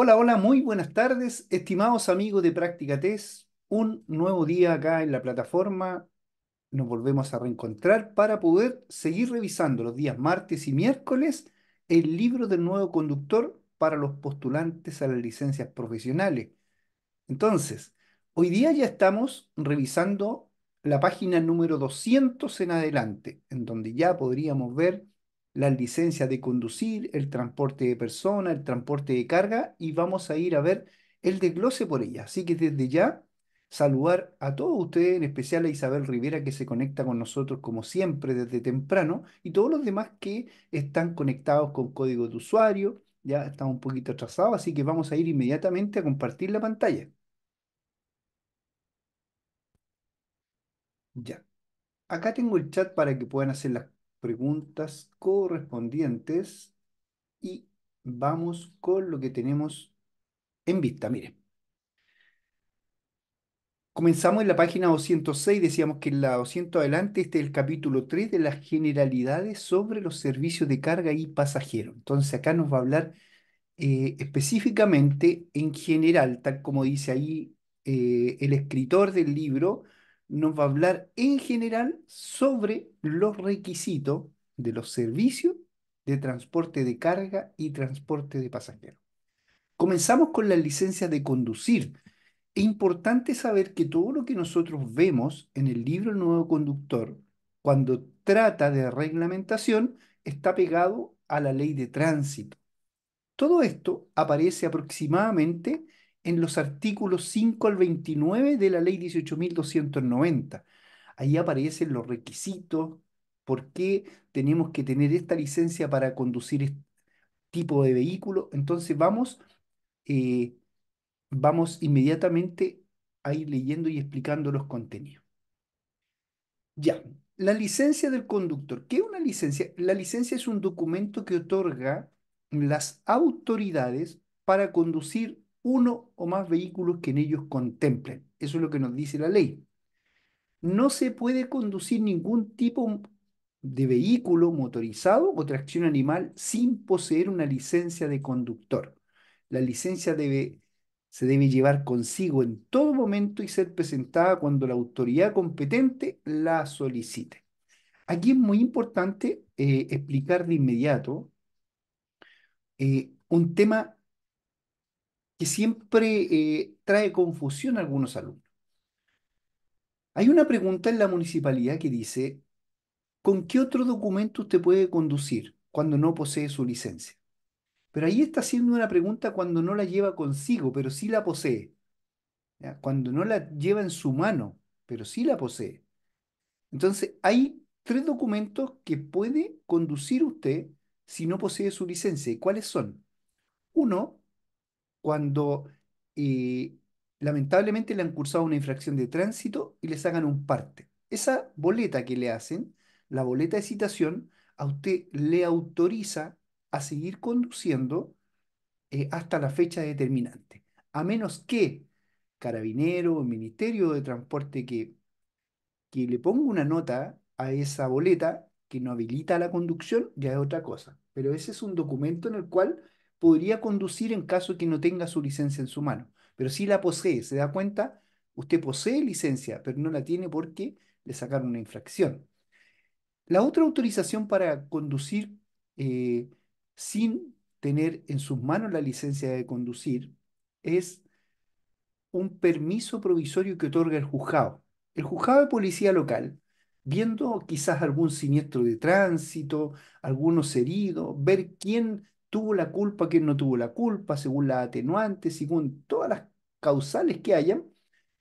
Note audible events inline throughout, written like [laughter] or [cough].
Hola, hola, muy buenas tardes, estimados amigos de Práctica Test. Un nuevo día acá en la plataforma. Nos volvemos a reencontrar para poder seguir revisando los días martes y miércoles el libro del nuevo conductor para los postulantes a las licencias profesionales. Entonces, hoy día ya estamos revisando la página número 200 en adelante, en donde ya podríamos ver las licencias de conducir, el transporte de personas, el transporte de carga y vamos a ir a ver el desglose por ella. Así que desde ya, saludar a todos ustedes, en especial a Isabel Rivera que se conecta con nosotros como siempre desde temprano y todos los demás que están conectados con código de usuario. Ya estamos un poquito atrasados, así que vamos a ir inmediatamente a compartir la pantalla. Ya. Acá tengo el chat para que puedan hacer las preguntas correspondientes y vamos con lo que tenemos en vista. miren comenzamos en la página 206, decíamos que en la 200 adelante este es el capítulo 3 de las generalidades sobre los servicios de carga y pasajeros, Entonces acá nos va a hablar eh, específicamente en general, tal como dice ahí eh, el escritor del libro, nos va a hablar en general sobre los requisitos de los servicios de transporte de carga y transporte de pasajeros. Comenzamos con la licencia de conducir. Es importante saber que todo lo que nosotros vemos en el libro Nuevo Conductor, cuando trata de reglamentación, está pegado a la ley de tránsito. Todo esto aparece aproximadamente en los artículos 5 al 29 de la ley 18.290. Ahí aparecen los requisitos, por qué tenemos que tener esta licencia para conducir este tipo de vehículo. Entonces vamos, eh, vamos inmediatamente a ir leyendo y explicando los contenidos. Ya, la licencia del conductor. ¿Qué es una licencia? La licencia es un documento que otorga las autoridades para conducir uno o más vehículos que en ellos contemplen. Eso es lo que nos dice la ley. No se puede conducir ningún tipo de vehículo motorizado o tracción animal sin poseer una licencia de conductor. La licencia debe, se debe llevar consigo en todo momento y ser presentada cuando la autoridad competente la solicite. Aquí es muy importante eh, explicar de inmediato eh, un tema que siempre eh, trae confusión a algunos alumnos. Hay una pregunta en la municipalidad que dice, ¿con qué otro documento usted puede conducir cuando no posee su licencia? Pero ahí está haciendo una pregunta cuando no la lleva consigo, pero sí la posee. Cuando no la lleva en su mano, pero sí la posee. Entonces, hay tres documentos que puede conducir usted si no posee su licencia. ¿Y cuáles son? Uno, cuando eh, lamentablemente le han cursado una infracción de tránsito y le sacan un parte. Esa boleta que le hacen, la boleta de citación, a usted le autoriza a seguir conduciendo eh, hasta la fecha determinante, a menos que carabinero o ministerio de transporte que, que le ponga una nota a esa boleta que no habilita la conducción, ya es otra cosa. Pero ese es un documento en el cual podría conducir en caso que no tenga su licencia en su mano. Pero si la posee, se da cuenta, usted posee licencia, pero no la tiene porque le sacaron una infracción. La otra autorización para conducir eh, sin tener en sus manos la licencia de conducir es un permiso provisorio que otorga el juzgado. El juzgado de policía local, viendo quizás algún siniestro de tránsito, algunos heridos, ver quién tuvo la culpa, quien no tuvo la culpa, según la atenuante, según todas las causales que hayan.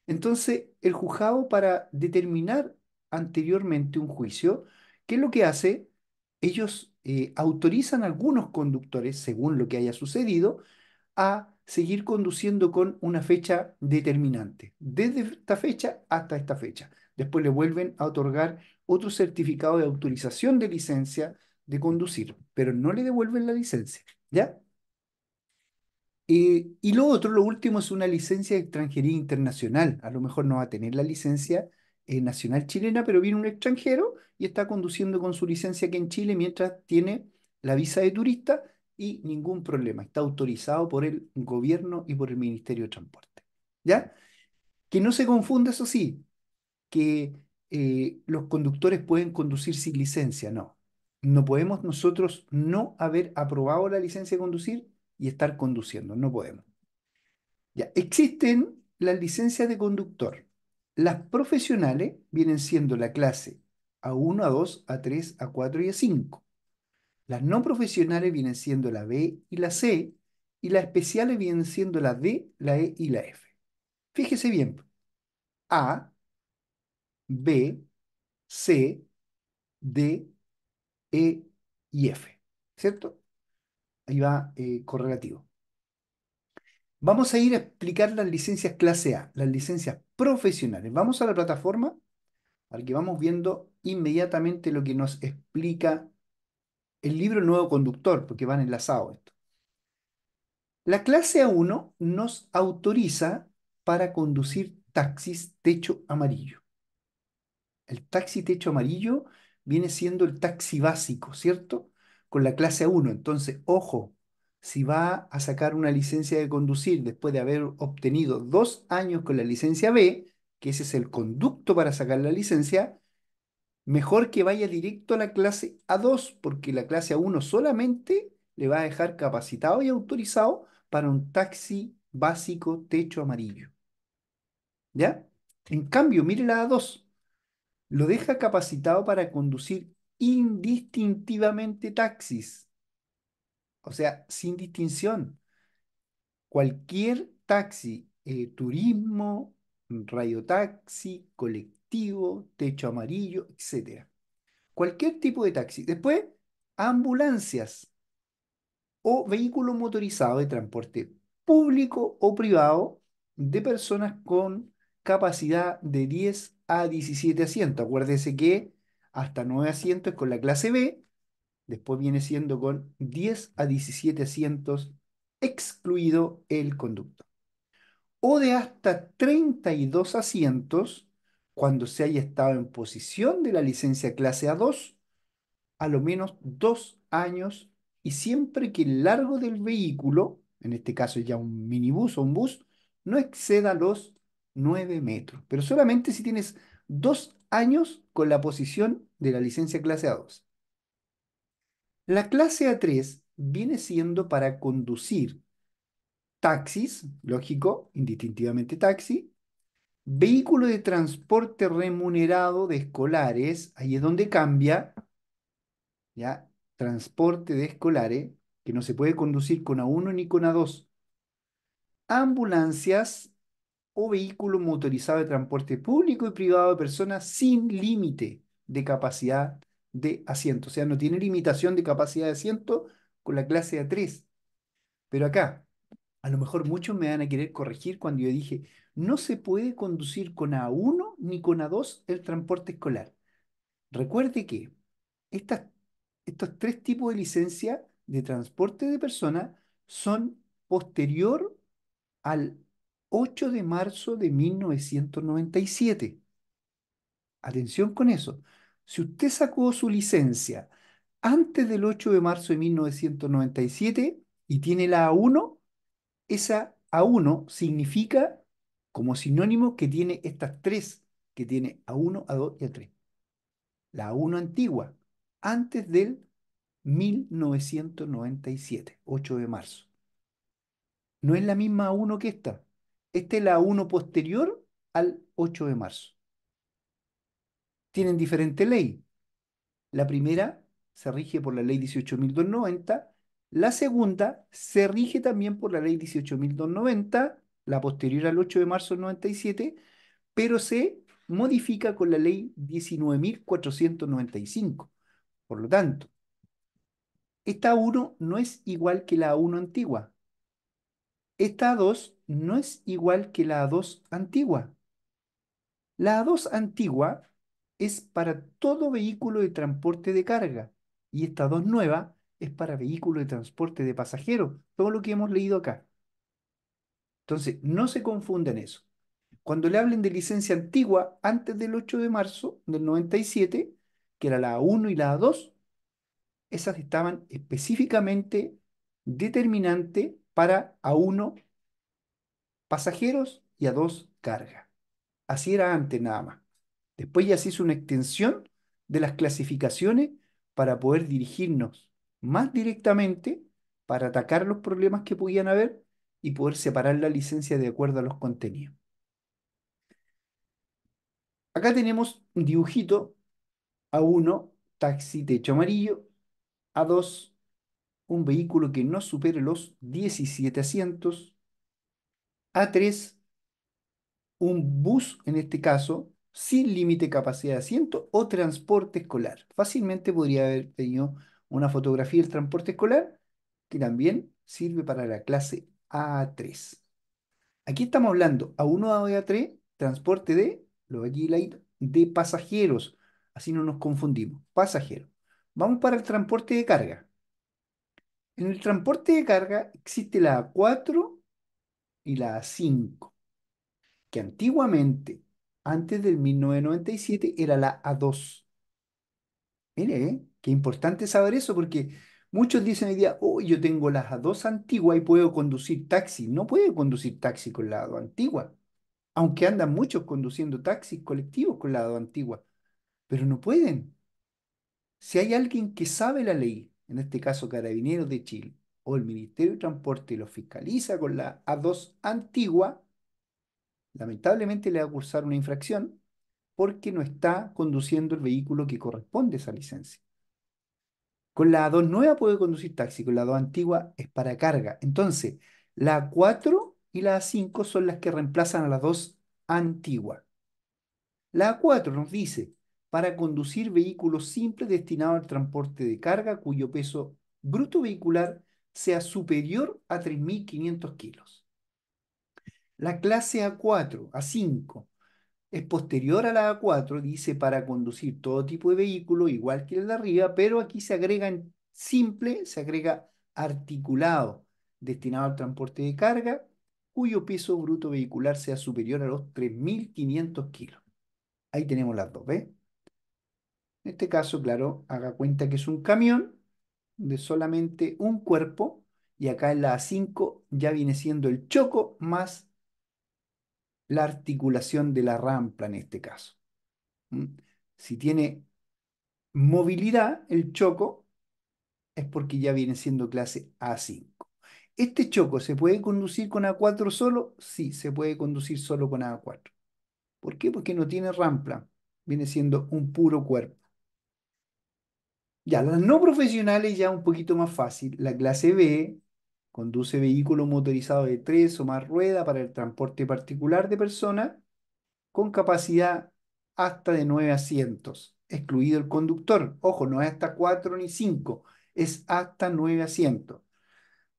Entonces, el juzgado para determinar anteriormente un juicio, ¿qué es lo que hace? Ellos eh, autorizan a algunos conductores, según lo que haya sucedido, a seguir conduciendo con una fecha determinante, desde esta fecha hasta esta fecha. Después le vuelven a otorgar otro certificado de autorización de licencia, de conducir, pero no le devuelven la licencia, ¿ya? Eh, y lo otro, lo último, es una licencia de extranjería internacional. A lo mejor no va a tener la licencia eh, nacional chilena, pero viene un extranjero y está conduciendo con su licencia aquí en Chile mientras tiene la visa de turista y ningún problema. Está autorizado por el gobierno y por el Ministerio de Transporte. ¿Ya? Que no se confunda, eso sí, que eh, los conductores pueden conducir sin licencia, no. No podemos nosotros no haber aprobado la licencia de conducir y estar conduciendo, no podemos. Ya, existen las licencias de conductor. Las profesionales vienen siendo la clase A1, A2, A3, A4 y A5. Las no profesionales vienen siendo la B y la C, y las especiales vienen siendo la D, la E y la F. Fíjese bien. A, B, C, D, e y F, ¿cierto? Ahí va eh, correlativo. Vamos a ir a explicar las licencias clase A, las licencias profesionales. Vamos a la plataforma, al que vamos viendo inmediatamente lo que nos explica el libro Nuevo Conductor, porque van enlazados esto. La clase A1 nos autoriza para conducir taxis techo amarillo. El taxi techo amarillo viene siendo el taxi básico, ¿cierto? Con la clase 1. Entonces, ojo, si va a sacar una licencia de conducir después de haber obtenido dos años con la licencia B, que ese es el conducto para sacar la licencia, mejor que vaya directo a la clase A2, porque la clase A1 solamente le va a dejar capacitado y autorizado para un taxi básico techo amarillo. ¿Ya? En cambio, mire la A2 lo deja capacitado para conducir indistintivamente taxis, o sea, sin distinción. Cualquier taxi, eh, turismo, radiotaxi, colectivo, techo amarillo, etc. Cualquier tipo de taxi. Después, ambulancias o vehículo motorizado de transporte público o privado de personas con capacidad de 10 a 17 asientos. Acuérdese que hasta 9 asientos con la clase B, después viene siendo con 10 a 17 asientos, excluido el conducto. O de hasta 32 asientos cuando se haya estado en posición de la licencia clase A2 a lo menos dos años y siempre que el largo del vehículo, en este caso ya un minibús o un bus, no exceda los 9 metros, pero solamente si tienes dos años con la posición de la licencia clase A2. La clase A3 viene siendo para conducir taxis, lógico, indistintivamente taxi, vehículo de transporte remunerado de escolares, ahí es donde cambia, ya, transporte de escolares, que no se puede conducir con A1 ni con A2, ambulancias o vehículo motorizado de transporte público y privado de personas sin límite de capacidad de asiento. O sea, no tiene limitación de capacidad de asiento con la clase A3. Pero acá, a lo mejor muchos me van a querer corregir cuando yo dije, no se puede conducir con A1 ni con A2 el transporte escolar. Recuerde que estos tres tipos de licencia de transporte de personas son posterior al 8 de marzo de 1997. Atención con eso. Si usted sacó su licencia antes del 8 de marzo de 1997 y tiene la A1, esa A1 significa como sinónimo que tiene estas tres, que tiene A1, A2 y A3. La A1 antigua, antes del 1997, 8 de marzo. No es la misma A1 que esta. Esta es la 1 posterior al 8 de marzo. Tienen diferente ley. La primera se rige por la ley 18.290, la segunda se rige también por la ley 18.290, la posterior al 8 de marzo del 97, pero se modifica con la ley 19.495. Por lo tanto, esta 1 no es igual que la 1 antigua. Esta A2 no es igual que la A2 antigua. La A2 antigua es para todo vehículo de transporte de carga y esta 2 nueva es para vehículo de transporte de pasajeros, todo lo que hemos leído acá. Entonces, no se confunden eso. Cuando le hablen de licencia antigua antes del 8 de marzo del 97, que era la A1 y la A2, esas estaban específicamente determinante para a uno pasajeros y a dos carga. Así era antes nada más. Después ya se hizo una extensión de las clasificaciones para poder dirigirnos más directamente para atacar los problemas que pudieran haber y poder separar la licencia de acuerdo a los contenidos. Acá tenemos un dibujito A1, taxi techo amarillo, a dos un vehículo que no supere los 17 asientos. A3, un bus en este caso, sin límite de capacidad de asiento o transporte escolar. Fácilmente podría haber tenido una fotografía del transporte escolar que también sirve para la clase A3. Aquí estamos hablando A1 a A3, transporte de, lo aquí de pasajeros. Así no nos confundimos. Pasajeros. Vamos para el transporte de carga. En el transporte de carga existe la A4 y la A5, que antiguamente, antes del 1997, era la A2. Mire, ¿eh? qué importante saber eso, porque muchos dicen hoy día, oh, yo tengo la A2 antigua y puedo conducir taxi. No puede conducir taxi con la A2 antigua, aunque andan muchos conduciendo taxis colectivos con la A2 antigua, pero no pueden. Si hay alguien que sabe la ley, en este caso Carabineros de Chile, o el Ministerio de Transporte lo fiscaliza con la A2 antigua, lamentablemente le va a cursar una infracción porque no está conduciendo el vehículo que corresponde a esa licencia. Con la A2 nueva puede conducir taxi, con la A2 antigua es para carga. Entonces, la A4 y la A5 son las que reemplazan a la a 2 antigua. La A4 nos dice para conducir vehículos simples destinados al transporte de carga cuyo peso bruto vehicular sea superior a 3.500 kilos. La clase A4, A5, es posterior a la A4, dice para conducir todo tipo de vehículo, igual que el de arriba, pero aquí se agrega en simple, se agrega articulado, destinado al transporte de carga, cuyo peso bruto vehicular sea superior a los 3.500 kilos. Ahí tenemos las dos, ¿ves? En este caso, claro, haga cuenta que es un camión de solamente un cuerpo y acá en la A5 ya viene siendo el choco más la articulación de la rampla en este caso. Si tiene movilidad el choco es porque ya viene siendo clase A5. ¿Este choco se puede conducir con A4 solo? Sí, se puede conducir solo con A4. ¿Por qué? Porque no tiene rampla, viene siendo un puro cuerpo. Ya, las no profesionales ya un poquito más fácil. La clase B conduce vehículo motorizado de tres o más ruedas para el transporte particular de personas con capacidad hasta de nueve asientos, excluido el conductor. Ojo, no es hasta cuatro ni cinco, es hasta nueve asientos,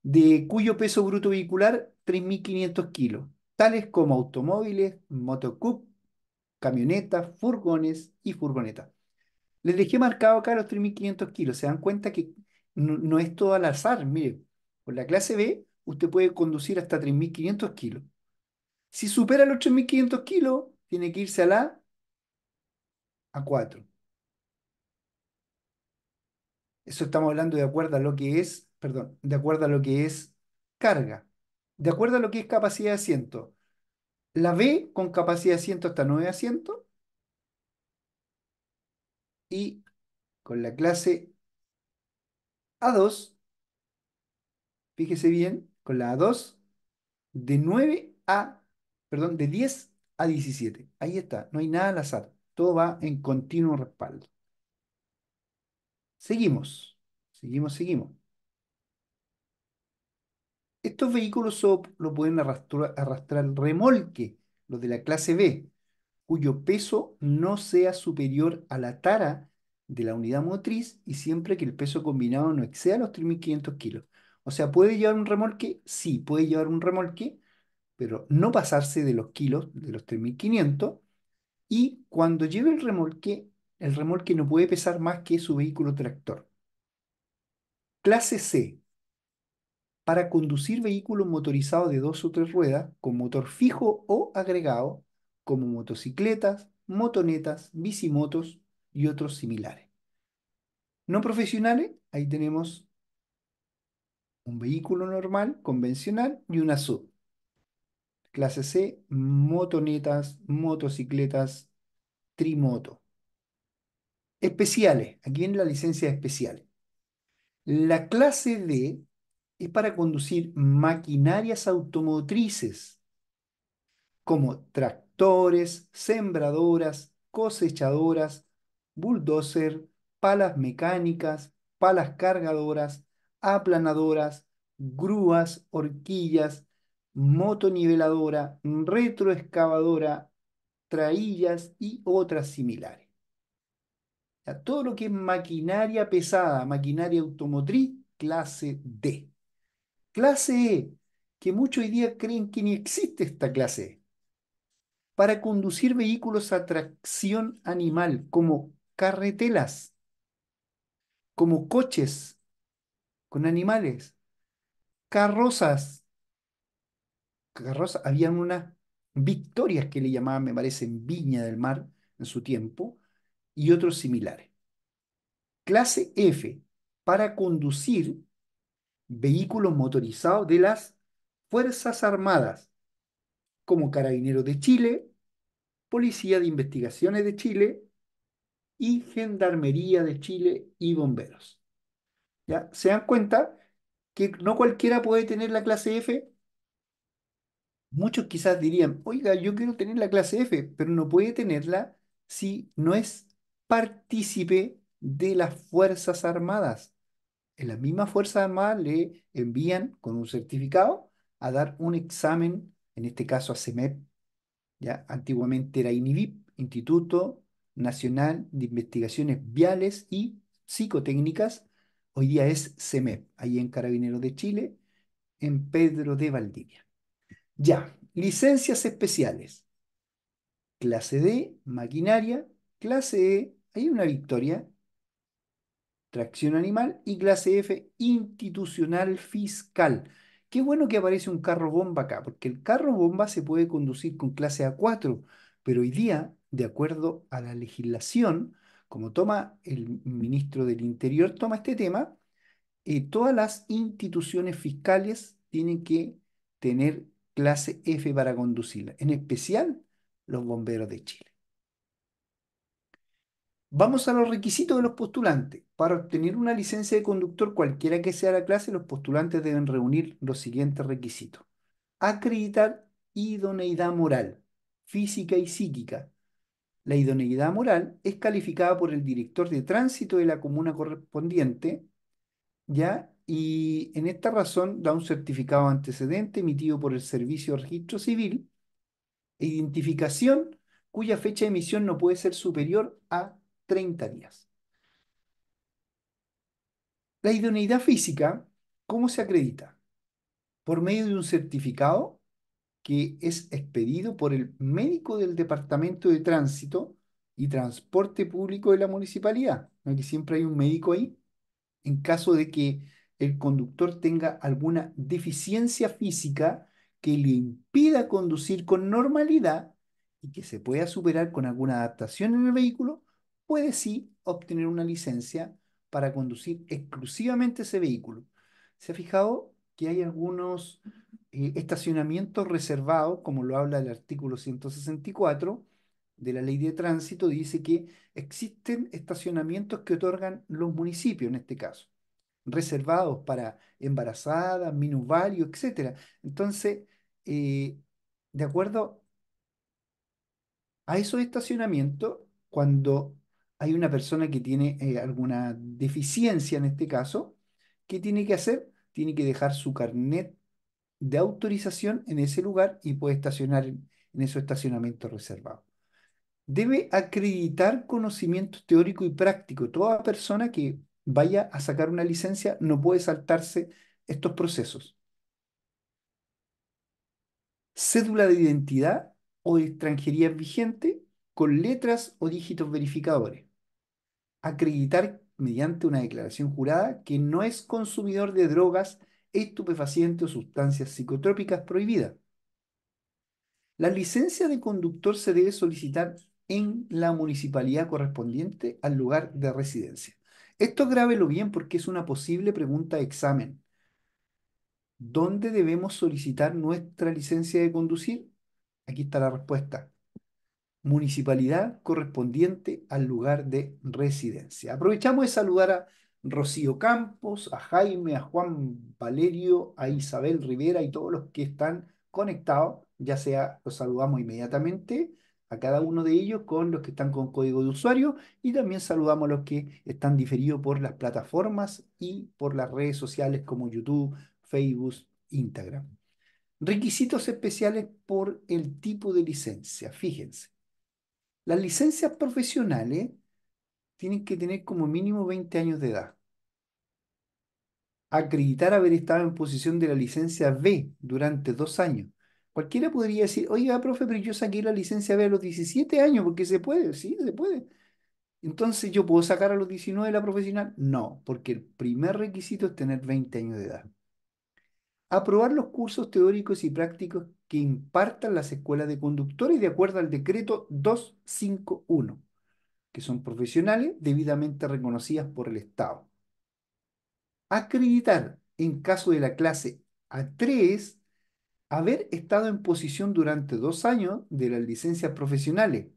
de cuyo peso bruto vehicular 3.500 kilos, tales como automóviles, motocup, camionetas, furgones y furgonetas. Les dejé marcado acá los 3.500 kilos. Se dan cuenta que no, es todo al azar. miren, con la clase B usted puede conducir hasta 3.500 kilos. Si supera los 3.500 kilos, tiene que irse a la A4. Eso estamos hablando de acuerdo a lo que es, perdón, de acuerdo a lo que es carga. De acuerdo a lo que es capacidad de asiento. La B con capacidad de asiento hasta 9 asientos y con la clase A2, fíjese bien, con la A2, de 9 a, perdón, de 10 a 17. Ahí está, no hay nada al azar. Todo va en continuo respaldo. Seguimos, seguimos, seguimos. Estos vehículos lo pueden arrastrar, arrastrar remolque, los de la clase B, cuyo peso no sea superior a la tara de la unidad motriz y siempre que el peso combinado no exceda los 3.500 kilos. O sea, ¿puede llevar un remolque? Sí, puede llevar un remolque, pero no pasarse de los kilos, de los 3.500. Y cuando lleve el remolque, el remolque no puede pesar más que su vehículo tractor. Clase C. Para conducir vehículos motorizados de dos o tres ruedas con motor fijo o agregado, como motocicletas, motonetas, bicimotos y otros similares. No profesionales, ahí tenemos un vehículo normal, convencional y una sub. Clase C, motonetas, motocicletas, trimoto. Especiales, aquí en la licencia especial. La clase D es para conducir maquinarias automotrices como tractores tractores, sembradoras, cosechadoras, bulldozer, palas mecánicas, palas cargadoras, aplanadoras, grúas, horquillas, motoniveladora, retroexcavadora, traillas y otras similares. a todo lo que es maquinaria pesada, maquinaria automotriz, clase D. Clase E, que muchos hoy día creen que ni existe esta clase E para conducir vehículos a tracción animal, como carretelas, como coches con animales, carrozas. Carrozas, habían unas victorias que le llamaban, me parece, Viña del Mar en su tiempo, y otros similares. Clase F, para conducir vehículos motorizados de las Fuerzas Armadas, como Carabineros de Chile, Policía de Investigaciones de Chile y Gendarmería de Chile y Bomberos. ¿Ya? ¿Se dan cuenta que no cualquiera puede tener la clase F? Muchos quizás dirían, oiga, yo quiero tener la clase F, pero no puede tenerla si no es partícipe de las Fuerzas Armadas. En las mismas Fuerzas Armadas le envían con un certificado a dar un examen, en este caso a CEMEP, ¿ya? Antiguamente era INIVIP, Instituto Nacional de Investigaciones Viales y Psicotécnicas. Hoy día es CEMEP, ahí en Carabineros de Chile, en Pedro de Valdivia. Ya, licencias especiales. Clase D, maquinaria. Clase E, hay una victoria. Tracción animal. Y clase F, institucional fiscal. Qué bueno que aparece un carro bomba acá, porque el carro bomba se puede conducir con clase A4, pero hoy día, de acuerdo a la legislación, como toma el ministro del Interior, toma este tema, eh, todas las instituciones fiscales tienen que tener clase F para conducirla, en especial los bomberos de Chile. Vamos a los requisitos de los postulantes. Para obtener una licencia de conductor, cualquiera que sea la clase, los postulantes deben reunir los siguientes requisitos. Acreditar idoneidad moral, física y psíquica. La idoneidad moral es calificada por el director de tránsito de la comuna correspondiente, ¿ya? Y en esta razón da un certificado antecedente emitido por el Servicio de Registro Civil, e identificación cuya fecha de emisión no puede ser superior a 30 días. La idoneidad física, ¿cómo se acredita? Por medio de un certificado que es expedido por el médico del Departamento de Tránsito y Transporte Público de la Municipalidad, ¿no? que siempre hay un médico ahí, en caso de que el conductor tenga alguna deficiencia física que le impida conducir con normalidad y que se pueda superar con alguna adaptación en el vehículo puede sí obtener una licencia para conducir exclusivamente ese vehículo. ¿Se ha fijado que hay algunos eh, estacionamientos reservados, como lo habla el artículo 164 de la ley de tránsito? Dice que existen estacionamientos que otorgan los municipios en este caso, reservados para embarazadas, minusvalios, etc. Entonces, eh, de acuerdo a esos estacionamientos, cuando hay una persona que tiene eh, alguna deficiencia en este caso, ¿qué tiene que hacer? Tiene que dejar su carnet de autorización en ese lugar y puede estacionar en, ese estacionamiento reservado. Debe acreditar conocimiento teórico y práctico. Toda persona que vaya a sacar una licencia no puede saltarse estos procesos. Cédula de identidad o extranjería vigente con letras o dígitos verificadores acreditar mediante una declaración jurada que no es consumidor de drogas, estupefacientes o sustancias psicotrópicas prohibidas. La licencia de conductor se debe solicitar en la municipalidad correspondiente al lugar de residencia. Esto grábelo bien porque es una posible pregunta de examen. ¿Dónde debemos solicitar nuestra licencia de conducir? Aquí está la respuesta municipalidad correspondiente al lugar de residencia. Aprovechamos de saludar a Rocío Campos, a Jaime, a Juan Valerio, a Isabel Rivera y todos los que están conectados, ya sea los saludamos inmediatamente a cada uno de ellos con los que están con código de usuario y también saludamos a los que están diferidos por las plataformas y por las redes sociales como YouTube, Facebook, Instagram. Requisitos especiales por el tipo de licencia. Fíjense, las licencias profesionales tienen que tener como mínimo 20 años de edad. Acreditar haber estado en posición de la licencia B durante dos años. Cualquiera podría decir, oiga, profe, pero yo saqué la licencia B a los 17 años, porque se puede, sí, se puede. Entonces, ¿yo puedo sacar a los 19 la profesional? No, porque el primer requisito es tener 20 años de edad. Aprobar los cursos teóricos y prácticos que impartan las escuelas de conductores de acuerdo al decreto 251, que son profesionales debidamente reconocidas por el Estado. Acreditar en caso de la clase A3 haber estado en posición durante dos años de las licencias profesionales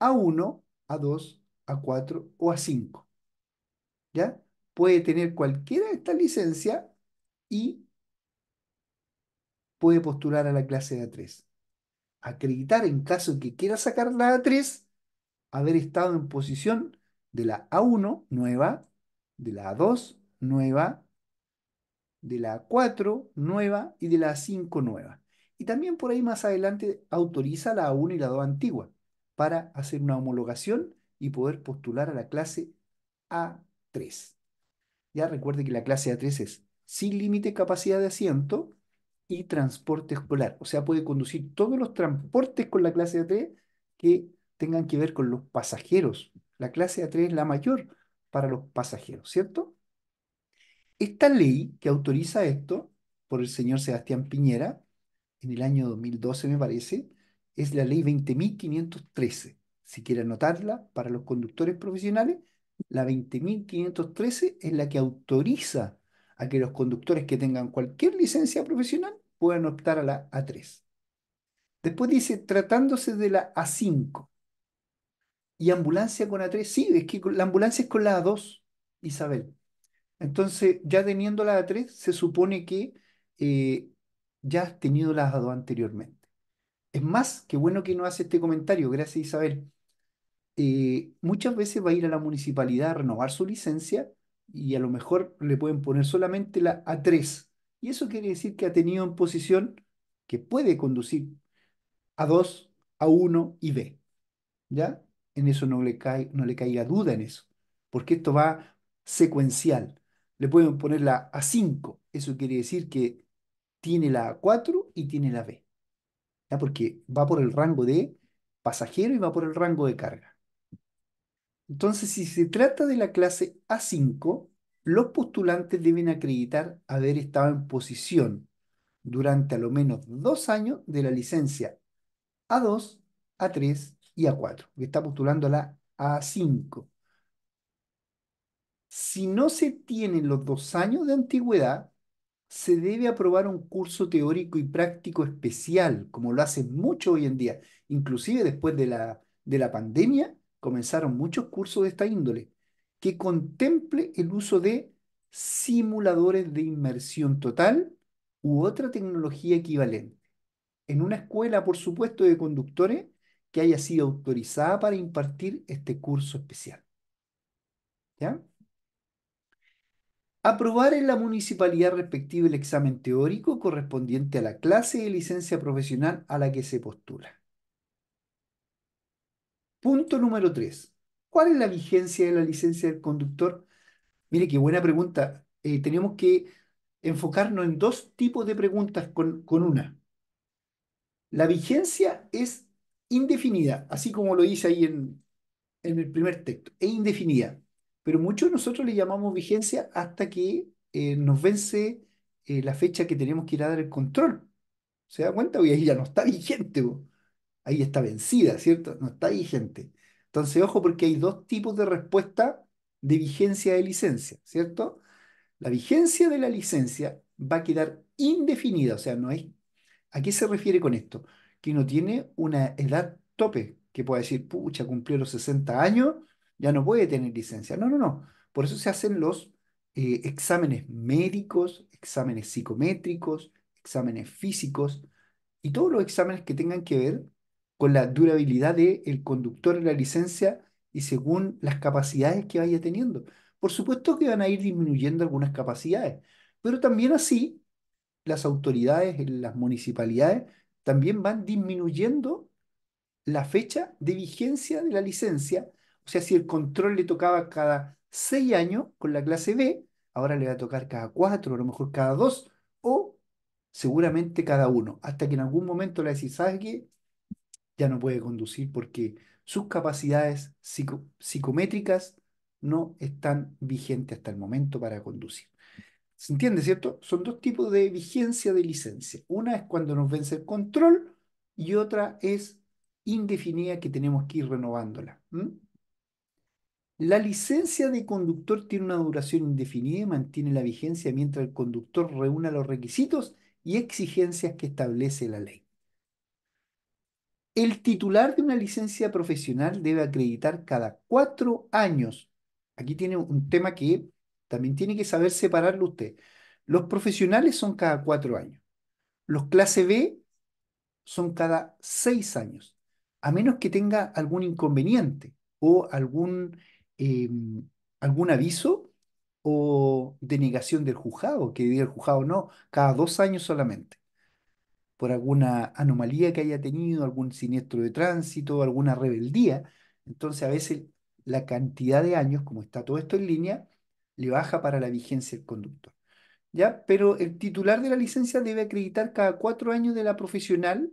A1, A2, A4 o A5. ¿Ya? Puede tener cualquiera de estas licencias y puede postular a la clase A3. Acreditar en caso que quiera sacar la A3, haber estado en posición de la A1 nueva, de la A2 nueva, de la A4 nueva y de la A5 nueva. Y también por ahí más adelante autoriza la A1 y la A2 antigua para hacer una homologación y poder postular a la clase A3. Ya recuerde que la clase A3 es sin límite capacidad de asiento, y transporte escolar. O sea, puede conducir todos los transportes con la clase A3 que tengan que ver con los pasajeros. La clase A3 es la mayor para los pasajeros, ¿cierto? Esta ley que autoriza esto por el señor Sebastián Piñera, en el año 2012 me parece, es la ley 20.513. Si quiere anotarla para los conductores profesionales, la 20.513 es la que autoriza a que los conductores que tengan cualquier licencia profesional puedan optar a la A3. Después dice, tratándose de la A5 y ambulancia con A3, sí, es que la ambulancia es con la A2, Isabel. Entonces, ya teniendo la A3, se supone que eh, ya has tenido la A2 anteriormente. Es más, qué bueno que no hace este comentario, gracias Isabel. Eh, muchas veces va a ir a la municipalidad a renovar su licencia y a lo mejor le pueden poner solamente la A3. Y eso quiere decir que ha tenido en posición que puede conducir a 2, a 1 y B. ¿Ya? En eso no le, cae, no le caiga duda en eso, porque esto va secuencial. Le pueden poner la A5, eso quiere decir que tiene la A4 y tiene la B. ¿Ya? Porque va por el rango de pasajero y va por el rango de carga. Entonces, si se trata de la clase A5, los postulantes deben acreditar haber estado en posición durante a lo menos dos años de la licencia A2, A3 y A4, que está postulando la A5. Si no se tienen los dos años de antigüedad, se debe aprobar un curso teórico y práctico especial, como lo hacen mucho hoy en día. Inclusive después de la, de la pandemia, comenzaron muchos cursos de esta índole, que contemple el uso de simuladores de inmersión total u otra tecnología equivalente. En una escuela, por supuesto, de conductores que haya sido autorizada para impartir este curso especial. ¿Ya? Aprobar en la municipalidad respectiva el examen teórico correspondiente a la clase de licencia profesional a la que se postula. Punto número tres. ¿Cuál es la vigencia de la licencia del conductor? Mire, qué buena pregunta. Eh, tenemos que enfocarnos en dos tipos de preguntas con, una. La vigencia es indefinida, así como lo dice ahí en, el primer texto, es indefinida. Pero muchos de nosotros le llamamos vigencia hasta que eh, nos vence eh, la fecha que tenemos que ir a dar el control. ¿Se da cuenta? Hoy ahí ya no está [laughs] vigente. vos ahí está vencida, ¿cierto? No está vigente. Entonces, ojo, porque hay dos tipos de respuesta de vigencia de licencia, ¿cierto? La vigencia de la licencia va a quedar indefinida, o sea, no hay... ¿A qué se refiere con esto? Que no tiene una edad tope, que pueda decir, pucha, cumplió los 60 años, ya no puede tener licencia. No, no, no. Por eso se hacen los eh, exámenes médicos, exámenes psicométricos, exámenes físicos y todos los exámenes que tengan que ver con la durabilidad del conductor en la licencia y según las capacidades que vaya teniendo. Por supuesto que van a ir disminuyendo algunas capacidades, pero también así las autoridades, las municipalidades, también van disminuyendo la fecha de vigencia de la licencia. O sea, si el control le tocaba cada seis años con la clase B, ahora le va a tocar cada cuatro, a lo mejor cada dos, o seguramente cada uno, hasta que en algún momento le decís, ya no puede conducir porque sus capacidades psicométricas no están vigentes hasta el momento para conducir. ¿Se entiende, cierto? Son dos tipos de vigencia de licencia. Una es cuando nos vence el control y otra es indefinida que tenemos que ir renovándola. La licencia de conductor tiene una duración indefinida y mantiene la vigencia mientras el conductor reúna los requisitos y exigencias que establece la ley. El titular de una licencia profesional debe acreditar cada cuatro años. Aquí tiene un tema que también tiene que saber separarlo usted. Los profesionales son cada cuatro años. Los clase B son cada seis años, a menos que tenga algún inconveniente o algún, em, algún aviso o denegación del juzgado, que diga el juzgado no, cada dos años solamente por alguna anomalía que haya tenido, algún siniestro de tránsito, alguna rebeldía. Entonces a veces la cantidad de años, como está todo esto en línea, le baja para la vigencia del conductor. ¿Ya? Pero el titular de la licencia debe acreditar cada cuatro años de la profesional,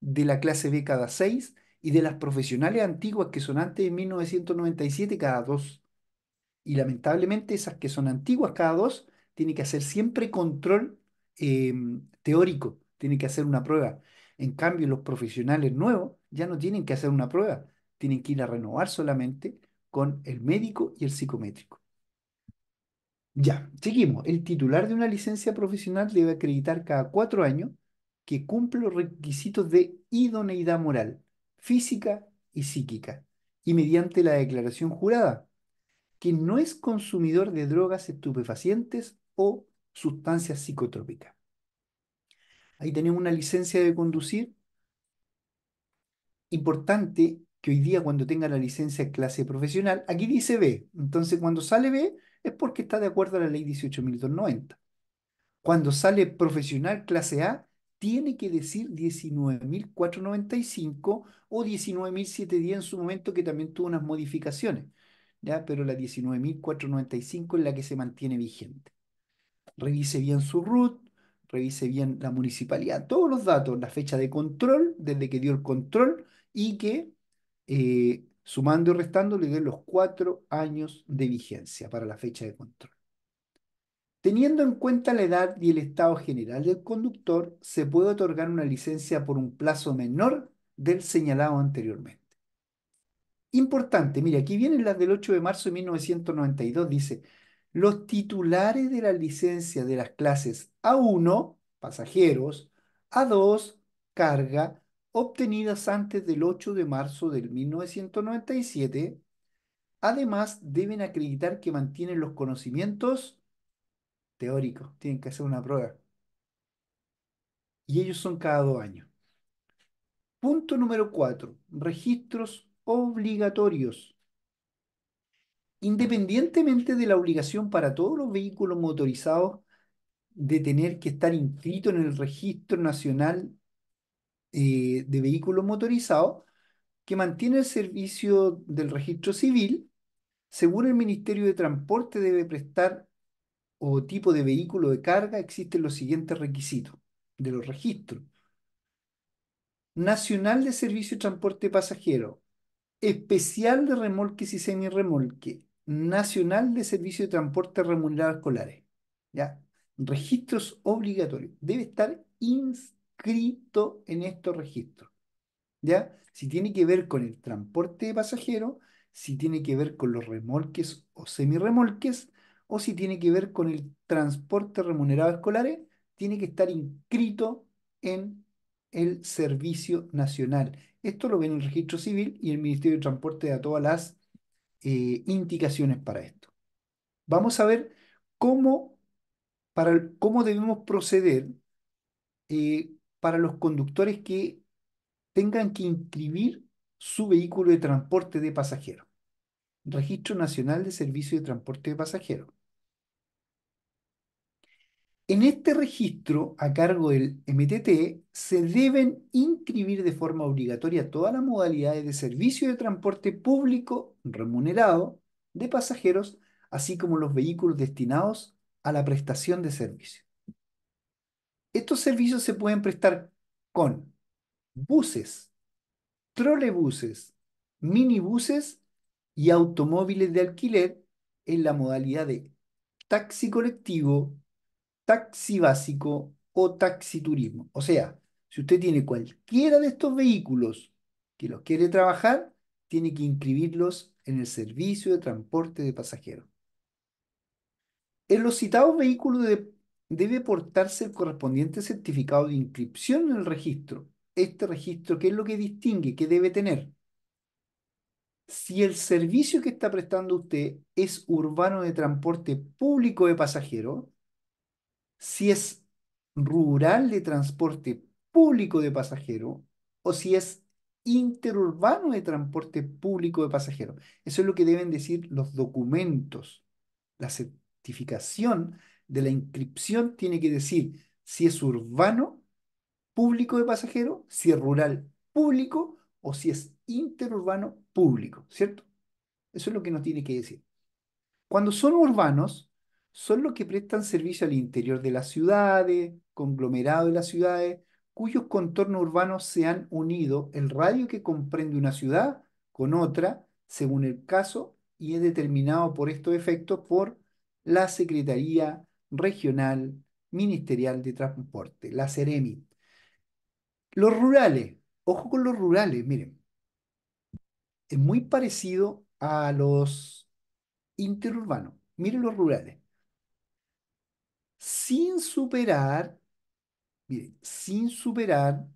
de la clase B cada seis y de las profesionales antiguas que son antes de 1997 cada dos. Y lamentablemente esas que son antiguas cada dos, tiene que hacer siempre control em, teórico tienen que hacer una prueba. En cambio, los profesionales nuevos ya no tienen que hacer una prueba, tienen que ir a renovar solamente con el médico y el psicométrico. Ya, seguimos. El titular de una licencia profesional debe acreditar cada cuatro años que cumple los requisitos de idoneidad moral, física y psíquica, y mediante la declaración jurada, que no es consumidor de drogas estupefacientes o sustancias psicotrópicas. Ahí tenemos una licencia de conducir. Importante que hoy día cuando tenga la licencia clase profesional, aquí dice B. Entonces cuando sale B es porque está de acuerdo a la ley 18.290. Cuando sale profesional clase A, tiene que decir 19.495 o días en su momento que también tuvo unas modificaciones. ¿ya? Pero la 19.495 es la que se mantiene vigente. Revise bien su RUT revise bien la municipalidad, todos los datos, la fecha de control, desde que dio el control y que eh, sumando y restando le den los cuatro años de vigencia para la fecha de control. Teniendo en cuenta la edad y el estado general del conductor, se puede otorgar una licencia por un plazo menor del señalado anteriormente. Importante, mire, aquí vienen las del 8 de marzo de 1992, dice, los titulares de la licencia de las clases A1, pasajeros, A2, carga, obtenidas antes del 8 de marzo del 1997, además deben acreditar que mantienen los conocimientos teóricos, tienen que hacer una prueba. Y ellos son cada dos años. Punto número 4. Registros obligatorios independientemente de la obligación para todos los vehículos motorizados de tener que estar inscrito en el Registro Nacional eh, de Vehículos Motorizados, que mantiene el servicio del registro civil, según el Ministerio de Transporte debe prestar o tipo de vehículo de carga, existen los siguientes requisitos de los registros. Nacional de Servicio de Transporte Pasajero, especial de remolques y semirremolque, Nacional de Servicio de Transporte Remunerado Escolares. ¿ya? Registros obligatorios. Debe estar inscrito en estos registros. ¿ya? Si tiene que ver con el transporte de pasajeros, si tiene que ver con los remolques o semirremolques, o si tiene que ver con el transporte remunerado escolares, tiene que estar inscrito en el Servicio Nacional. Esto lo ven el Registro Civil y el Ministerio de Transporte de todas las eh, indicaciones para esto. Vamos a ver cómo, para cómo debemos proceder eh, para los conductores que tengan que inscribir su vehículo de transporte de pasajeros. Registro Nacional de Servicio de Transporte de Pasajeros. En este registro a cargo del MTT se deben inscribir de forma obligatoria todas las modalidades de servicio de transporte público remunerado de pasajeros, así como los vehículos destinados a la prestación de servicio. Estos servicios se pueden prestar con buses, trolebuses, minibuses y automóviles de alquiler en la modalidad de taxi colectivo, taxi básico o taxiturismo. O sea, si usted tiene cualquiera de estos vehículos que los quiere trabajar, tiene que inscribirlos en el servicio de transporte de pasajeros. En los citados vehículos debe portarse el correspondiente certificado de inscripción en el registro. Este registro, ¿qué es lo que distingue? ¿Qué debe tener? Si el servicio que está prestando usted es urbano de transporte público de pasajeros, si es rural de transporte público de pasajero o si es interurbano de transporte público de pasajero. Eso es lo que deben decir los documentos. La certificación de la inscripción tiene que decir si es urbano público de pasajero, si es rural público o si es interurbano público, ¿cierto? Eso es lo que nos tiene que decir. Cuando son urbanos, son los que prestan servicio al interior de las ciudades, conglomerado de las ciudades, cuyos contornos urbanos se han unido el radio que comprende una ciudad con otra, según el caso, y es determinado por estos efectos por la Secretaría Regional Ministerial de Transporte, la CEREMI. Los rurales, ojo con los rurales, miren, es muy parecido a los interurbanos. Miren los rurales sin superar, miren, sin superar,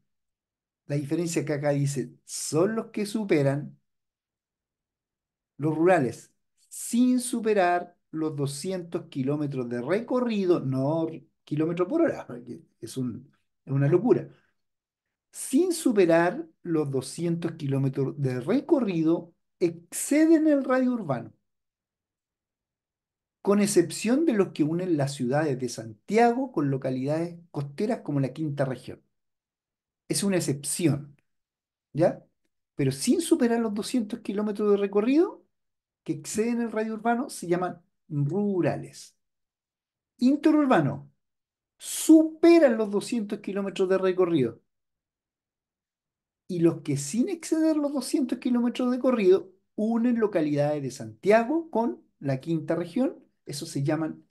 la diferencia que acá dice, son los que superan los rurales, sin superar los 200 kilómetros de recorrido, no kilómetros por hora, es, es una locura, sin superar los 200 kilómetros de recorrido, exceden el radio urbano con excepción de los que unen las ciudades de Santiago con localidades costeras como la quinta región. Es una excepción, ¿ya? Pero sin superar los 200 kilómetros de recorrido que exceden el radio urbano, se llaman rurales. Interurbano, superan los 200 kilómetros de recorrido. Y los que sin exceder los 200 kilómetros de recorrido unen localidades de Santiago con la quinta región eso se llaman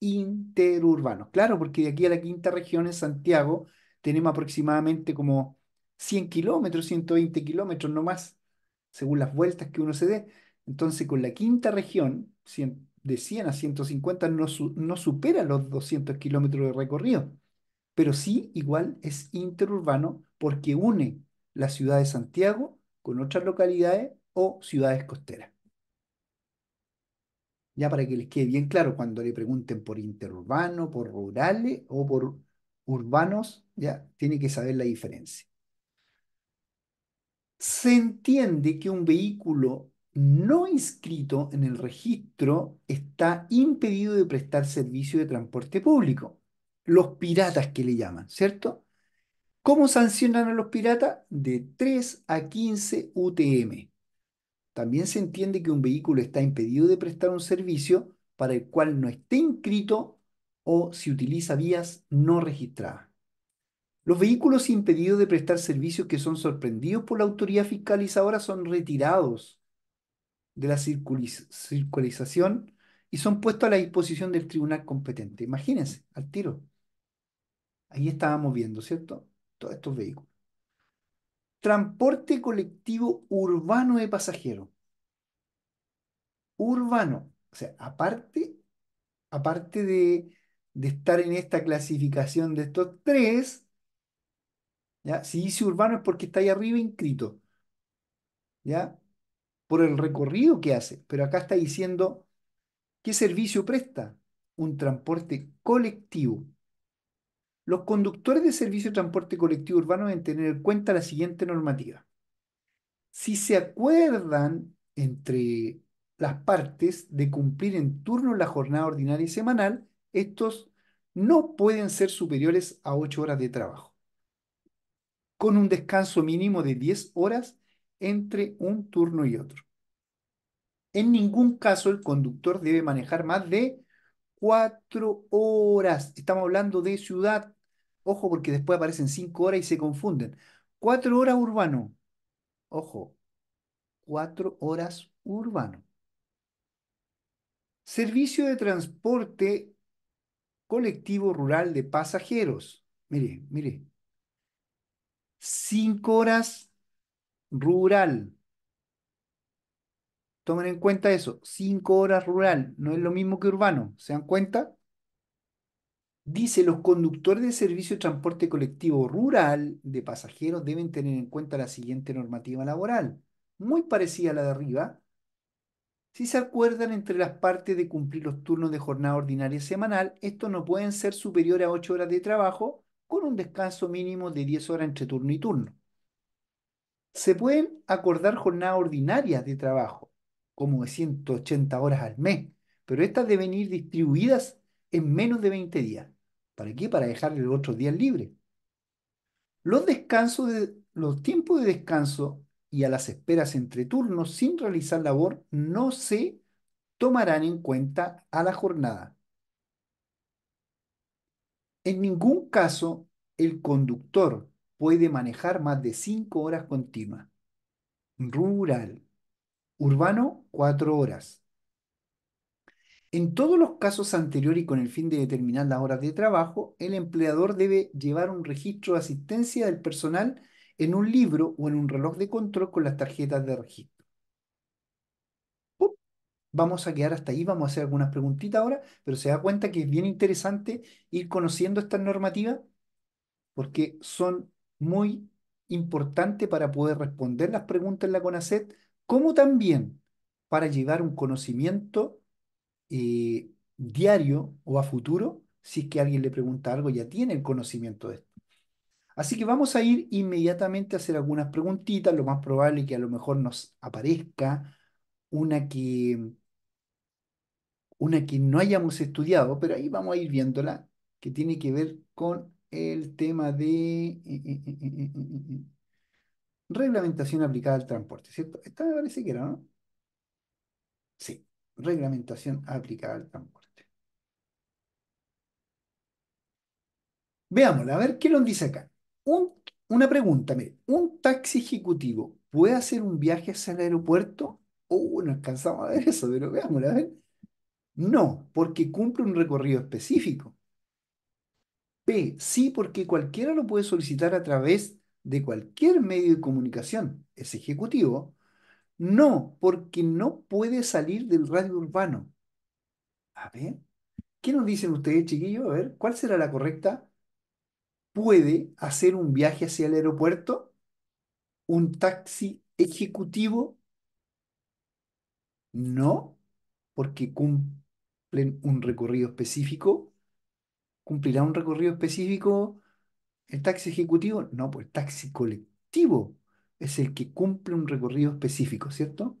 interurbanos. Claro, porque de aquí a la quinta región en Santiago tenemos aproximadamente como 100 kilómetros, 120 kilómetros, no más, según las vueltas que uno se dé. Entonces, con la quinta región, de 100 a 150 no supera los 200 kilómetros de recorrido, pero sí igual es interurbano porque une la ciudad de Santiago con otras localidades o ciudades costeras ya para que les quede bien claro cuando le pregunten por interurbano, por rurales o por urbanos, ya tiene que saber la diferencia. Se entiende que un vehículo no inscrito en el registro está impedido de prestar servicio de transporte público. Los piratas que le llaman, ¿cierto? ¿Cómo sancionan a los piratas? De 3 a 15 UTM. También se entiende que un vehículo está impedido de prestar un servicio para el cual no esté inscrito o si utiliza vías no registradas. Los vehículos impedidos de prestar servicios que son sorprendidos por la autoridad fiscalizadora son retirados de la circularización y son puestos a la disposición del tribunal competente. Imagínense, al tiro. Ahí estábamos viendo, ¿cierto? Todos estos vehículos. Transporte colectivo urbano de pasajeros. Urbano. O sea, aparte, aparte de, estar en esta clasificación de estos tres, ¿ya? si dice urbano es porque está ahí arriba inscrito. ¿Ya? Por el recorrido que hace. Pero acá está diciendo qué servicio presta un transporte colectivo los conductores de servicio de transporte colectivo urbano deben tener en cuenta la siguiente normativa. Si se acuerdan entre las partes de cumplir en turno la jornada ordinaria y semanal, estos no pueden ser superiores a 8 horas de trabajo, con un descanso mínimo de 10 horas entre un turno y otro. En ningún caso el conductor debe manejar más de cuatro horas. Estamos hablando de ciudad. Ojo, porque después aparecen cinco horas y se confunden. Cuatro horas urbano. Ojo, cuatro horas urbano. Servicio de transporte colectivo rural de pasajeros. Mire, mire. Cinco horas rural. Tomen en cuenta eso. Cinco horas rural no es lo mismo que urbano. ¿Se dan cuenta? Dice, los conductores de servicio de transporte colectivo rural de pasajeros deben tener en cuenta la siguiente normativa laboral, muy parecida a la de arriba, si se acuerdan entre las partes de cumplir los turnos de jornada ordinaria semanal, estos no pueden ser superiores a 8 horas de trabajo con un descanso mínimo de 10 horas entre turno y turno. Se pueden acordar jornadas ordinarias de trabajo como de 180 horas al mes, pero estas deben ir distribuidas en menos de 20 días. ¿Para qué? Para dejarle el otro día libre. Los descansos, los tiempos de descanso y a las esperas entre turnos sin realizar labor no se tomarán en cuenta a la jornada. En ningún caso el conductor puede manejar más de 5 horas continuas. Rural urbano, cuatro horas. En todos los casos anteriores y con el fin de determinar las horas de trabajo, el empleador debe llevar un registro de asistencia del personal en un libro o en un reloj de control con las tarjetas de registro. Vamos a quedar hasta ahí, vamos a hacer algunas preguntitas ahora, pero se da cuenta que es bien interesante ir conociendo estas normativas porque son muy importantes para poder responder las preguntas en la CONACET ¿Cómo también para llevar un conocimiento eh, diario o a futuro, si es que alguien le pregunta algo, ya tiene el conocimiento de esto. Así que vamos a ir inmediatamente a hacer algunas preguntitas, lo más probable que a lo mejor nos aparezca una que, una que no hayamos estudiado, pero ahí vamos a ir viéndola, que tiene que ver con el tema de... Eh, eh, Reglamentación aplicada al transporte, ¿cierto? Esta me parece que era, ¿no? Sí, reglamentación aplicada al transporte. Veámosla, a ver qué nos dice acá. Un, una pregunta, mire, ¿un taxi ejecutivo puede hacer un viaje hacia el aeropuerto? o uh, nos cansamos de eso, pero veámosla, a ver. No, porque cumple un recorrido específico. P, sí, porque cualquiera lo puede solicitar a través de cualquier medio de comunicación es ejecutivo, no, porque no puede salir del radio urbano. A ver, ¿qué nos dicen ustedes, chiquillos? A ver, ¿cuál será la correcta? ¿Puede hacer un viaje hacia el aeropuerto? ¿Un taxi ejecutivo? No, porque cumplen un recorrido específico. ¿Cumplirá un recorrido específico ¿El taxi ejecutivo? No, pues el taxi colectivo es el que cumple un recorrido específico, ¿cierto?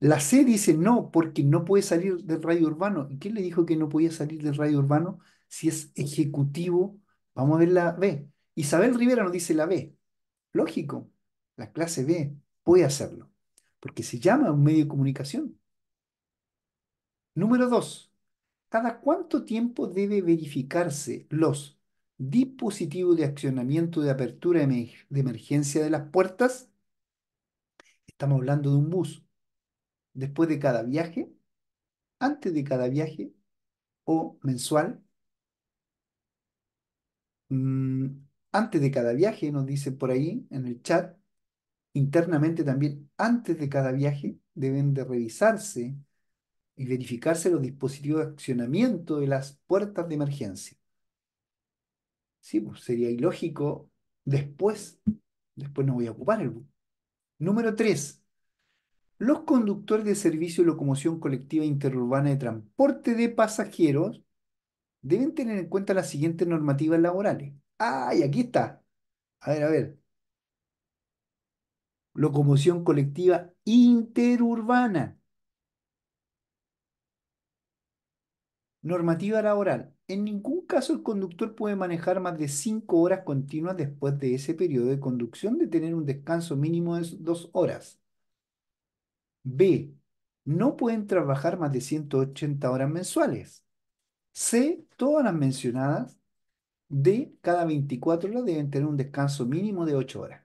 La C dice no, porque no puede salir del radio urbano. ¿Y quién le dijo que no podía salir del radio urbano si es ejecutivo? Vamos a ver la B. Isabel Rivera nos dice la B. Lógico, la clase B puede hacerlo, porque se llama un medio de comunicación. Número dos. ¿Cada cuánto tiempo debe verificarse los dispositivo de accionamiento de apertura de emergencia de las puertas, estamos hablando de un bus. Después de cada viaje, antes de cada viaje o mensual, mm, antes de cada viaje, nos dice por ahí en el chat, internamente también antes de cada viaje deben de revisarse y verificarse los dispositivos de accionamiento de las puertas de emergencia. Sí, pues sería ilógico. Después, después no voy a ocupar el bus. Número tres. Los conductores de servicio de locomoción colectiva interurbana de transporte de pasajeros deben tener en cuenta las siguientes normativas laborales. ¡Ay, aquí está! A ver, a ver. Locomoción colectiva interurbana. Normativa laboral. En ningún caso el conductor puede manejar más de 5 horas continuas después de ese periodo de conducción de tener un descanso mínimo de 2 horas. B. No pueden trabajar más de 180 horas mensuales. C. Todas las mencionadas. D. Cada 24 horas deben tener un descanso mínimo de 8 horas.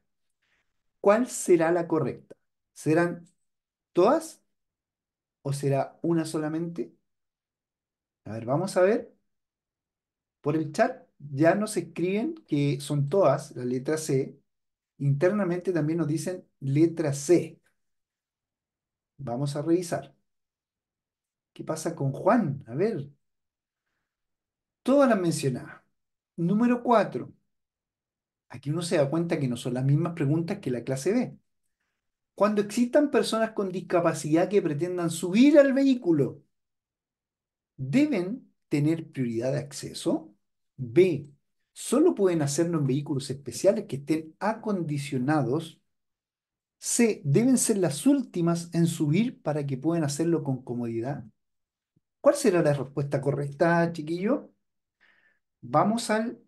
¿Cuál será la correcta? ¿Serán todas o será una solamente? A ver, vamos a ver. Por el chat ya nos escriben que son todas la letra C. Internamente también nos dicen letra C. Vamos a revisar. ¿Qué pasa con Juan? A ver. Todas las mencionadas. Número 4. Aquí uno se da cuenta que no son las mismas preguntas que la clase B. Cuando existan personas con discapacidad que pretendan subir al vehículo, deben tener prioridad de acceso. B, solo pueden hacerlo en vehículos especiales que estén acondicionados. C, deben ser las últimas en subir para que puedan hacerlo con comodidad. ¿Cuál será la respuesta correcta, chiquillo? Vamos al,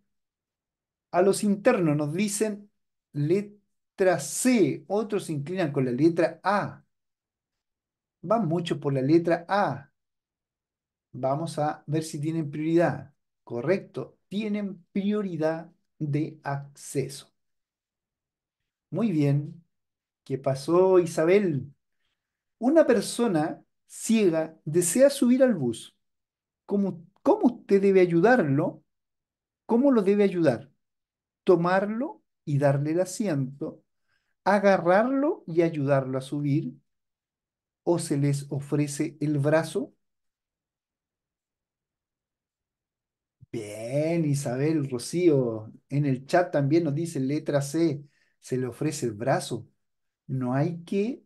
a los internos. Nos dicen letra C. Otros se inclinan con la letra A. Van mucho por la letra A vamos a ver si tienen prioridad. Correcto, tienen prioridad de acceso. Muy bien. ¿Qué pasó, Isabel? Una persona ciega desea subir al bus. ¿Cómo, usted debe ayudarlo? ¿Cómo lo debe ayudar? Tomarlo y darle el asiento, agarrarlo y ayudarlo a subir, o se les ofrece el brazo Bien, Isabel Rocío, en el chat también nos dice letra C, se le ofrece el brazo. No hay que,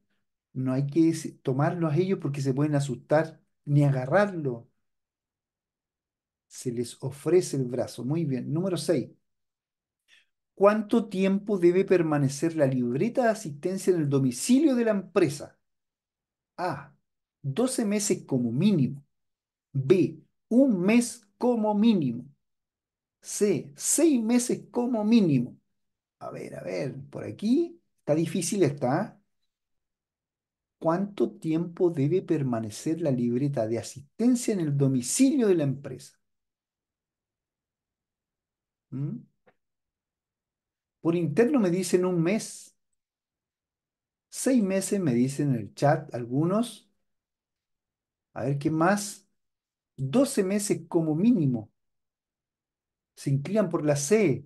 no hay que tomarlos a ellos porque se pueden asustar ni agarrarlo. Se les ofrece el brazo. Muy bien. Número 6. ¿Cuánto tiempo debe permanecer la libreta de asistencia en el domicilio de la empresa? A. 12 meses como mínimo. B. Un mes como mínimo. C, seis meses como mínimo. A ver, a ver, por aquí está difícil está. ¿ah? ¿Cuánto tiempo debe permanecer la libreta de asistencia en el domicilio de la empresa? ¿Mm? Por interno me dicen un mes. Seis meses me dicen en el chat algunos. A ver, ¿qué más? 12 meses como mínimo. Se inclinan por la C.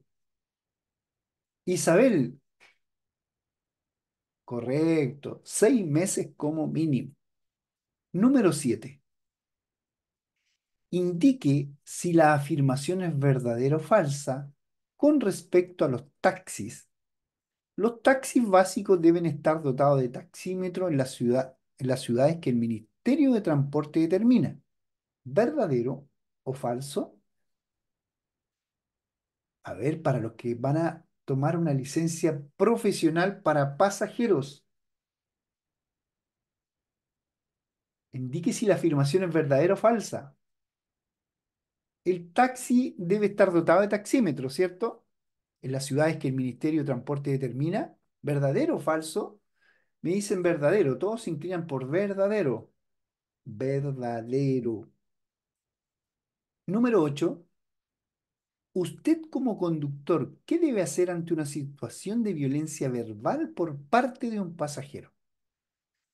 Isabel. Correcto. Seis meses como mínimo. Número 7. Indique si la afirmación es verdadera o falsa con respecto a los taxis. Los taxis básicos deben estar dotados de taxímetro en, la ciudad, en las ciudades que el Ministerio de Transporte determina verdadero o falso? A ver, para los que van a tomar una licencia profesional para pasajeros, indique si la afirmación es verdadera o falsa. El taxi debe estar dotado de taxímetro, ¿cierto? En las ciudades que el Ministerio de Transporte determina, ¿verdadero o falso? Me dicen verdadero, todos se inclinan por verdadero. Verdadero. Número 8. Usted como conductor, ¿qué debe hacer ante una situación de violencia verbal por parte de un pasajero?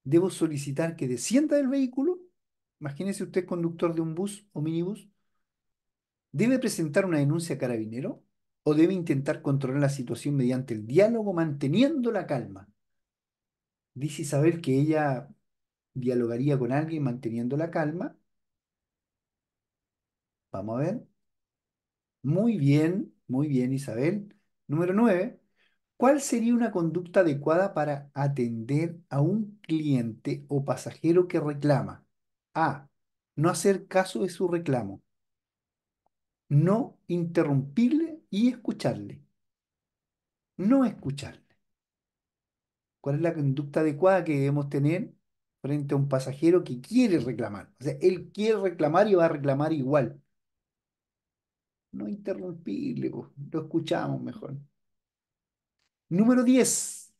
¿Debo solicitar que descienda del vehículo? Imagínese usted conductor de un bus o minibús. ¿Debe presentar una denuncia a carabinero? ¿O debe intentar controlar la situación mediante el diálogo manteniendo la calma? Dice Isabel que ella dialogaría con alguien manteniendo la calma Vamos a ver. Muy bien, muy bien, Isabel. Número 9. ¿Cuál sería una conducta adecuada para atender a un cliente o pasajero que reclama? A. No hacer caso de su reclamo. No interrumpirle y escucharle. No escucharle. ¿Cuál es la conducta adecuada que debemos tener frente a un pasajero que quiere reclamar? O sea, él quiere reclamar y va a reclamar igual no interrumpirle, lo escuchamos mejor. Número 10.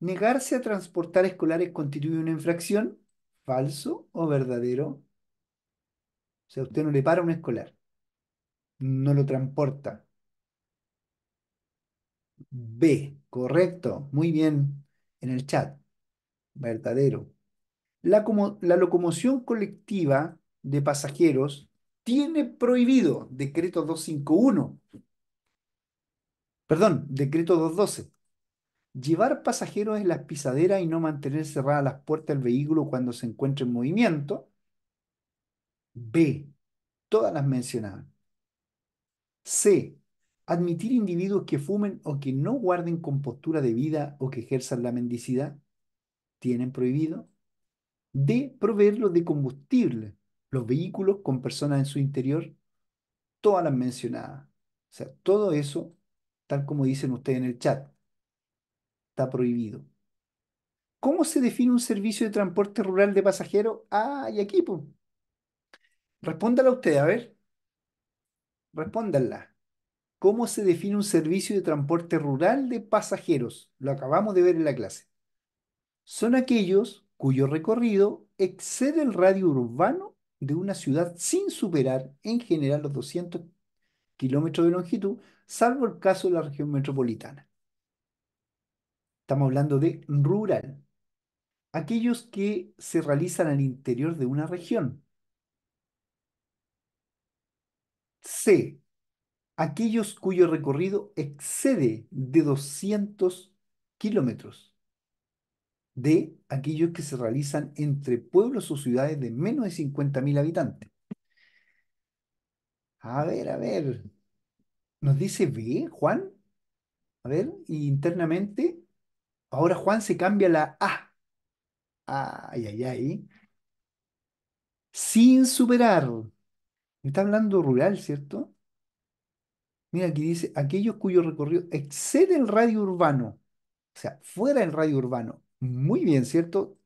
Negarse a transportar escolares constituye una infracción, falso o verdadero. O sea, usted no le para un escolar, no lo transporta. B, correcto, muy bien, en el chat, verdadero. La, la locomoción colectiva de pasajeros tiene prohibido, decreto 251, perdón, decreto 212, llevar pasajeros en las pisaderas y no mantener cerradas las puertas del vehículo cuando se encuentre en movimiento. B. Todas las mencionadas. C. Admitir individuos que fumen o que no guarden compostura de vida o que ejerzan la mendicidad. Tienen prohibido. D. Proveerlos de combustible los vehículos con personas en su interior, todas las mencionadas. O sea, todo eso, tal como dicen ustedes en el chat, está prohibido. ¿Cómo se define un servicio de transporte rural de pasajeros? Ah, y aquí, pues. Respóndala usted, a ver. Respóndanla. ¿Cómo se define un servicio de transporte rural de pasajeros? Lo acabamos de ver en la clase. Son aquellos cuyo recorrido excede el radio urbano de una ciudad sin superar en general los 200 kilómetros de longitud, salvo el caso de la región metropolitana. Estamos hablando de rural, aquellos que se realizan al interior de una región. C. Aquellos cuyo recorrido excede de 200 kilómetros de aquellos que se realizan entre pueblos o ciudades de menos de 50.000 habitantes. A ver, a ver. Nos dice B, Juan. A ver, internamente. Ahora Juan se cambia la A. Ay, ay, ay. Sin superar. está hablando rural, ¿cierto? Mira, aquí dice, aquellos cuyo recorrido excede el radio urbano, o sea, fuera del radio urbano, muy bien, ¿cierto?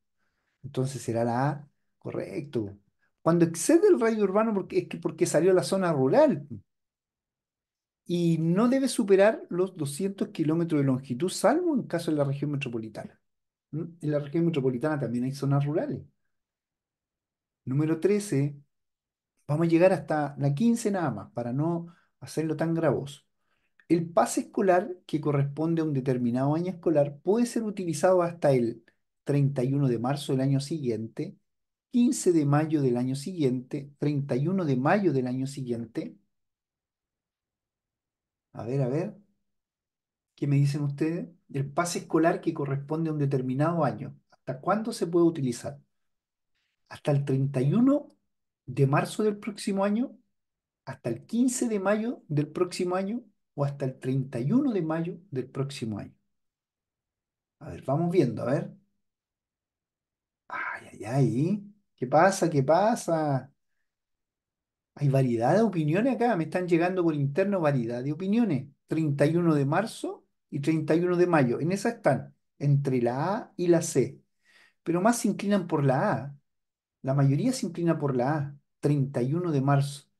Entonces será la A. Correcto. Cuando excede el radio urbano porque, es que porque salió a la zona rural y no debe superar los 200 kilómetros de longitud, salvo en caso de la región metropolitana. ¿Mm? En la región metropolitana también hay zonas rurales. Número 13. Vamos a llegar hasta la 15 nada más para no hacerlo tan gravoso. El pase escolar que corresponde a un determinado año escolar puede ser utilizado hasta el 31 de marzo del año siguiente, 15 de mayo del año siguiente, 31 de mayo del año siguiente. A ver, a ver, ¿qué me dicen ustedes? El pase escolar que corresponde a un determinado año. ¿Hasta cuándo se puede utilizar? ¿Hasta el 31 de marzo del próximo año? ¿Hasta el 15 de mayo del próximo año? o hasta el 31 de mayo del próximo año. A ver, vamos viendo, a ver. Ay, ay, ay. ¿Qué pasa? ¿Qué pasa? Hay variedad de opiniones acá. Me están llegando por interno variedad de opiniones. 31 de marzo y 31 de mayo. En esa están, entre la A y la C. Pero más se inclinan por la A. La mayoría se inclina por la A. 31 de marzo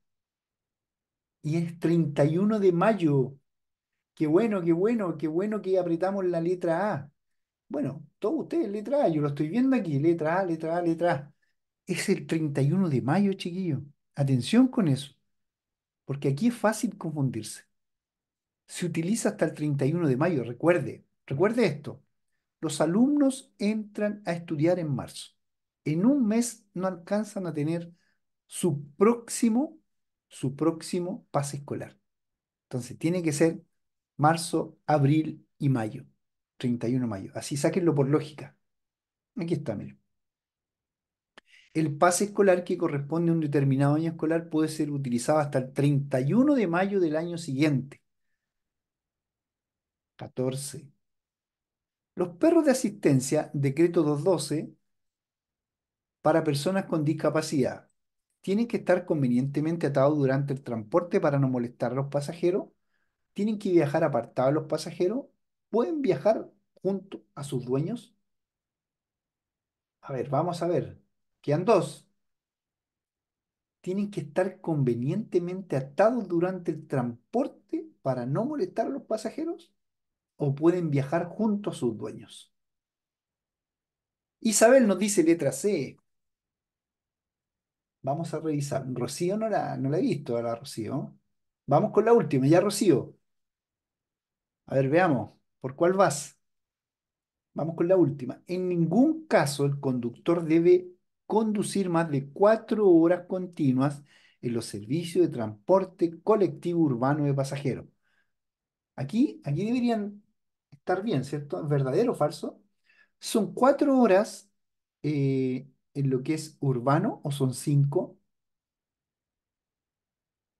y es 31 de mayo. Qué bueno, qué bueno, qué bueno que apretamos la letra A. Bueno, todos ustedes, letra A, yo lo estoy viendo aquí, letra A, letra A, letra A. Es el 31 de mayo, chiquillo. Atención con eso, porque aquí es fácil confundirse. Se utiliza hasta el 31 de mayo, recuerde, recuerde esto. Los alumnos entran a estudiar en marzo. En un mes no alcanzan a tener su próximo su próximo pase escolar. Entonces, tiene que ser marzo, abril y mayo, 31 de mayo. Así sáquenlo por lógica. Aquí está, miren. El pase escolar que corresponde a un determinado año escolar puede ser utilizado hasta el 31 de mayo del año siguiente. 14. Los perros de asistencia, decreto 212, para personas con discapacidad, tienen que estar convenientemente atados durante el transporte para no molestar a los pasajeros, tienen que viajar apartados los pasajeros, pueden viajar junto a sus dueños. A ver, vamos a ver. Quedan dos. Tienen que estar convenientemente atados durante el transporte para no molestar a los pasajeros o pueden viajar junto a sus dueños. Isabel nos dice letra C, Vamos a revisar. Rocío no la, no la he visto, ahora, Rocío. Vamos con la última, ya Rocío. A ver, veamos, ¿por cuál vas? Vamos con la última. En ningún caso el conductor debe conducir más de cuatro horas continuas en los servicios de transporte colectivo urbano de pasajeros. Aquí, aquí deberían estar bien, ¿cierto? verdadero o falso? Son cuatro horas eh, en lo que es urbano, o son cinco.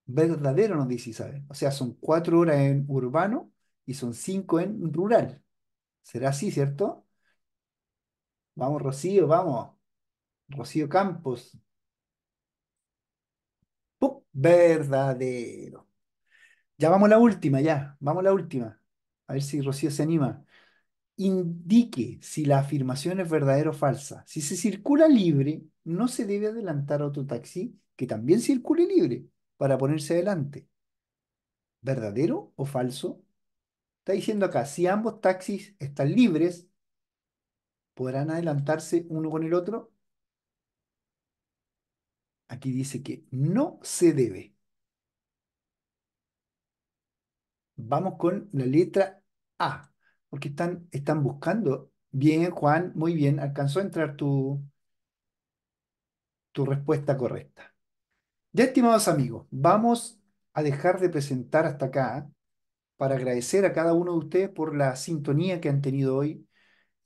Verdadero, No dice Isabel. O sea, son cuatro horas en urbano y son cinco en rural. ¿Será así, cierto? Vamos, Rocío, vamos. Rocío Campos. Verdadero. Ya vamos a la última, ya. Vamos a la última. A ver si Rocío se anima indique si la afirmación es verdadera o falsa. Si se circula libre, no se debe adelantar a otro taxi que también circule libre para ponerse adelante. ¿Verdadero o falso? Está diciendo acá, si ambos taxis están libres, ¿podrán adelantarse uno con el otro? Aquí dice que no se debe. Vamos con la letra A porque están, están buscando. Bien, Juan, muy bien, alcanzó a entrar tu, tu respuesta correcta. Ya, estimados amigos, vamos a dejar de presentar hasta acá ¿eh? para agradecer a cada uno de ustedes por la sintonía que han tenido hoy,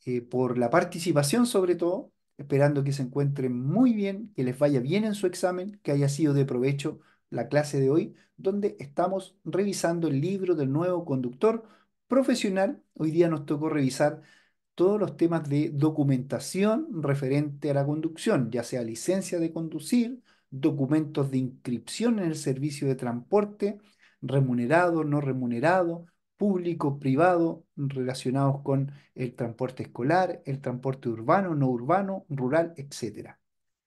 eh, por la participación sobre todo, esperando que se encuentren muy bien, que les vaya bien en su examen, que haya sido de provecho la clase de hoy, donde estamos revisando el libro del nuevo conductor profesional, hoy día nos tocó revisar todos los temas de documentación referente a la conducción, ya sea licencia de conducir, documentos de inscripción en el servicio de transporte, remunerado, no remunerado, público, privado, relacionados con el transporte escolar, el transporte urbano, no urbano, rural, etc.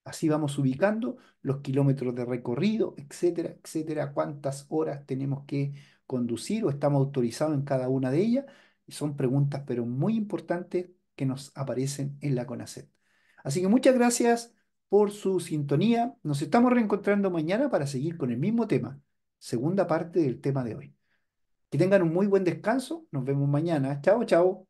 Así vamos ubicando los kilómetros de recorrido, etcétera, etcétera, cuántas horas tenemos que conducir o estamos autorizados en cada una de ellas. Y son preguntas, pero muy importantes, que nos aparecen en la CONACET. Así que muchas gracias por su sintonía. Nos estamos reencontrando mañana para seguir con el mismo tema, segunda parte del tema de hoy. Que tengan un muy buen descanso. Nos vemos mañana. Chao, chao.